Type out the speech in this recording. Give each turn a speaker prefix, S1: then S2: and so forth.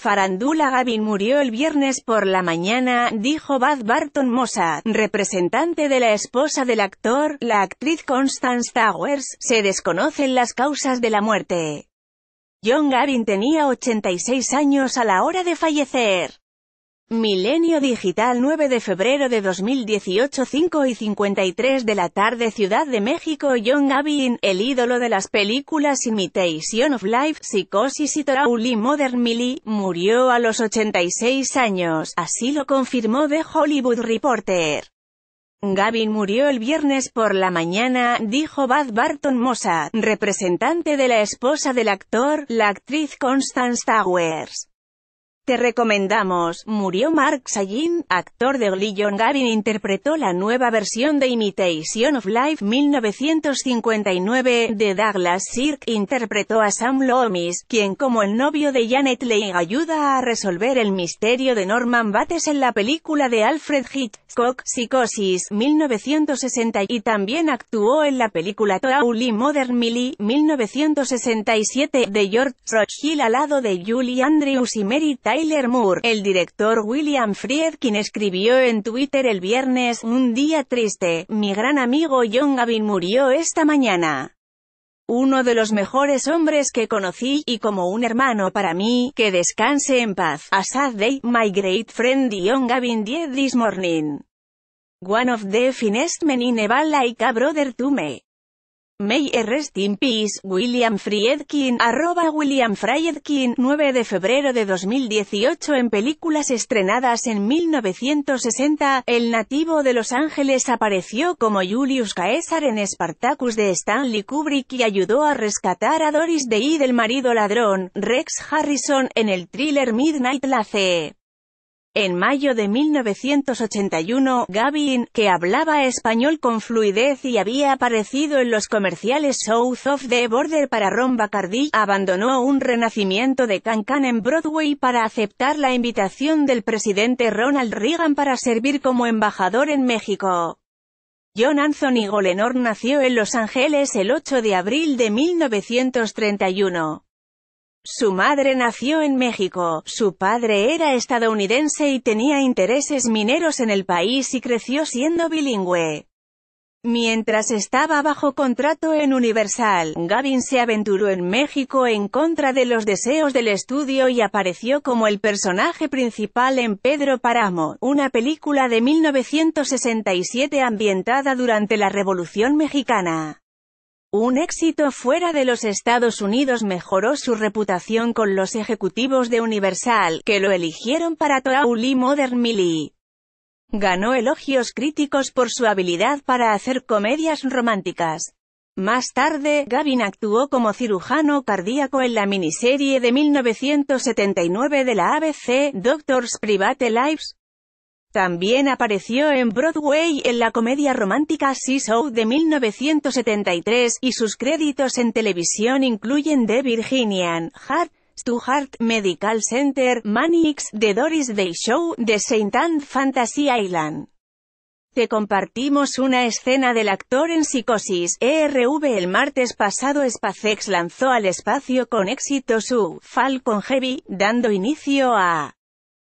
S1: Farandula Gavin murió el viernes por la mañana, dijo Bad Barton Mossad, representante de la esposa del actor, la actriz Constance Towers, se desconocen las causas de la muerte. John Gavin tenía 86 años a la hora de fallecer. Milenio Digital 9 de febrero de 2018 5 y 53 de la tarde Ciudad de México John Gavin, el ídolo de las películas Imitation of Life, Psicosis y Torauli Modern Millie, murió a los 86 años, así lo confirmó The Hollywood Reporter. Gavin murió el viernes por la mañana, dijo Bad Barton Mossad, representante de la esposa del actor, la actriz Constance Towers. Te recomendamos. Murió Mark Sayin, actor de John Gavin interpretó la nueva versión de Imitation of Life 1959 de Douglas Sirk interpretó a Sam Loomis, quien como el novio de Janet Leigh ayuda a resolver el misterio de Norman Bates en la película de Alfred Hitchcock, Psicosis, 1960 y también actuó en la película Toauli Modern Millie, 1967 de George Hill al lado de Julie Andrews y Mary Taylor Moore, el director William Friedkin escribió en Twitter el viernes, un día triste, mi gran amigo John Gavin murió esta mañana uno de los mejores hombres que conocí, y como un hermano para mí, que descanse en paz. A sad day, my great friend John Gavin died this morning. One of the finest men in the like a brother to me. May rest in peace, William Friedkin, arroba William Friedkin, 9 de febrero de 2018 en películas estrenadas en 1960, el nativo de Los Ángeles apareció como Julius Caesar en Spartacus de Stanley Kubrick y ayudó a rescatar a Doris Day del marido ladrón, Rex Harrison, en el thriller Midnight Lace. En mayo de 1981, Gavin, que hablaba español con fluidez y había aparecido en los comerciales South of the Border para Ron Bacardi, abandonó un renacimiento de Cancan en Broadway para aceptar la invitación del presidente Ronald Reagan para servir como embajador en México. John Anthony Golenor nació en Los Ángeles el 8 de abril de 1931. Su madre nació en México, su padre era estadounidense y tenía intereses mineros en el país y creció siendo bilingüe. Mientras estaba bajo contrato en Universal, Gavin se aventuró en México en contra de los deseos del estudio y apareció como el personaje principal en Pedro Paramo, una película de 1967 ambientada durante la Revolución Mexicana. Un éxito fuera de los Estados Unidos mejoró su reputación con los ejecutivos de Universal, que lo eligieron para Toauli Modern Millie. Ganó elogios críticos por su habilidad para hacer comedias románticas. Más tarde, Gavin actuó como cirujano cardíaco en la miniserie de 1979 de la ABC, Doctors Private Lives, también apareció en Broadway en la comedia romántica Seesaw de 1973, y sus créditos en televisión incluyen The Virginian, Heart, Stuart Medical Center, Manix, The Doris Day Show, The Saint Anne Fantasy Island. Te compartimos una escena del actor en Psicosis. ERV el martes pasado Spacex lanzó al espacio con éxito su Falcon Heavy, dando inicio a